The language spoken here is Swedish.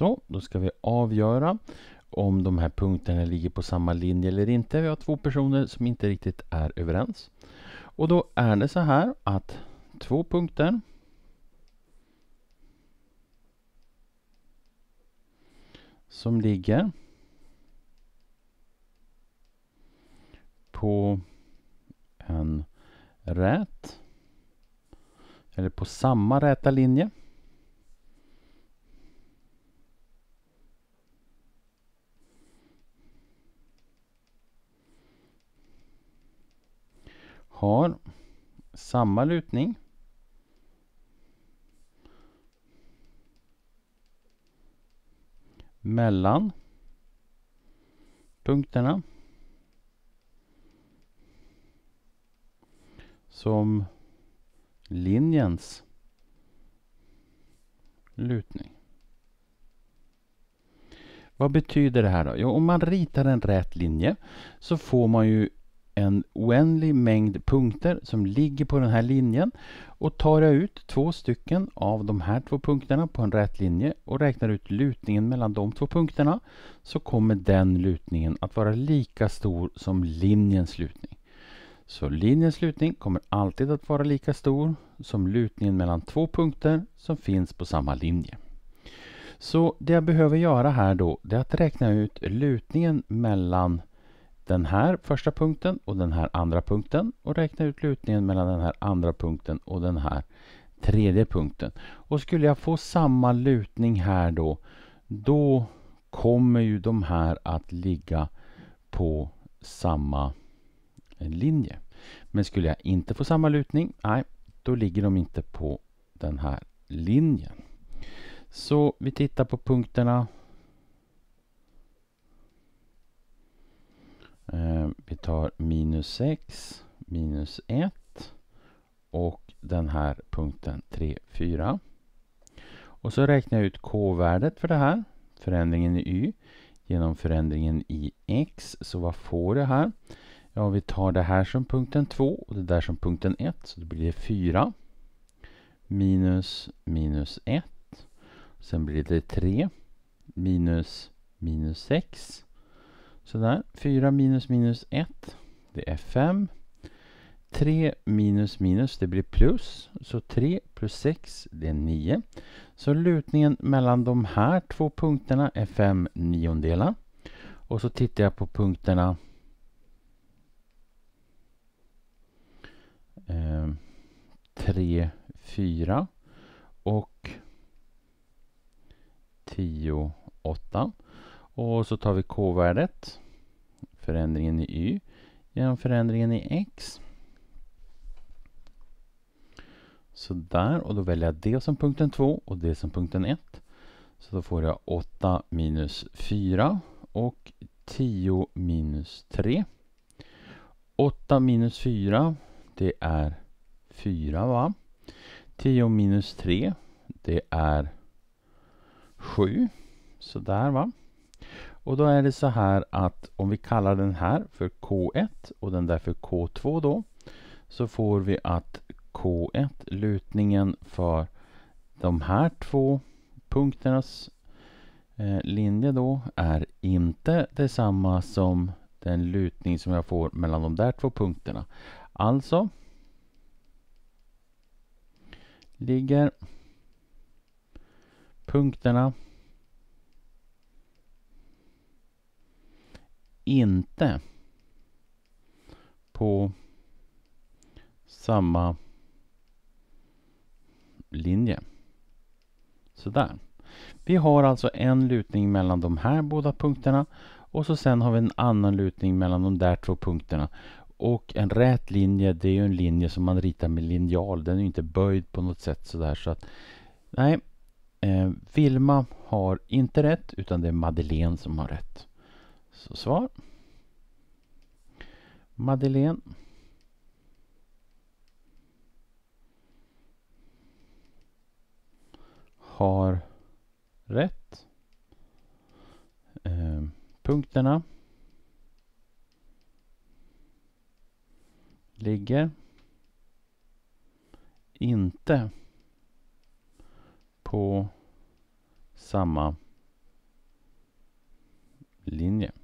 Så, då ska vi avgöra om de här punkterna ligger på samma linje eller inte. Vi har två personer som inte riktigt är överens. Och då är det så här att två punkter som ligger på en rät eller på samma räta linje har samma lutning mellan punkterna som linjens lutning. Vad betyder det här då? Jo, om man ritar en rät linje så får man ju en oändlig mängd punkter som ligger på den här linjen och tar jag ut två stycken av de här två punkterna på en rät linje och räknar ut lutningen mellan de två punkterna så kommer den lutningen att vara lika stor som linjens lutning. Så linjens lutning kommer alltid att vara lika stor som lutningen mellan två punkter som finns på samma linje. Så det jag behöver göra här då, är att räkna ut lutningen mellan den här första punkten och den här andra punkten och räkna ut lutningen mellan den här andra punkten och den här tredje punkten. Och skulle jag få samma lutning här då, då kommer ju de här att ligga på samma linje. Men skulle jag inte få samma lutning, nej, då ligger de inte på den här linjen. Så vi tittar på punkterna tar minus 6, minus 1 och den här punkten 3, 4. Och så räknar jag ut k-värdet för det här, förändringen i y genom förändringen i x. Så vad får jag här? Ja, vi tar det här som punkten 2 och det där som punkten 1, så då blir det 4 minus minus 1. Sen blir det 3 minus minus 6 Sådär, 4 minus minus 1, det är 5. 3 minus minus, det blir plus. Så 3 plus 6, det är 9. Så lutningen mellan de här två punkterna är 5 niondelar. Och så tittar jag på punkterna eh, 3, 4 och 10, 8. Och så tar vi k-värdet, förändringen i y, genom förändringen i x. Så där och då väljer jag det som punkten 2 och det som punkten 1. Så då får jag 8 minus 4 och 10 minus 3. 8 minus 4, det är 4 va? 10 minus 3, det är 7. Så där va? Och då är det så här att om vi kallar den här för K1 och den där för K2 då så får vi att K1, lutningen för de här två punkternas eh, linje då är inte detsamma som den lutning som jag får mellan de där två punkterna. Alltså ligger punkterna inte på samma linje. Sådär. Vi har alltså en lutning mellan de här båda punkterna och så sen har vi en annan lutning mellan de där två punkterna. Och en rät linje, det är ju en linje som man ritar med linjal. Den är ju inte böjd på något sätt sådär så att nej. Eh, Vilma har inte rätt utan det är Madeleine som har rätt. Så svar. Madeleine. Har rätt. Eh, punkterna. Ligger. Inte. På samma linje.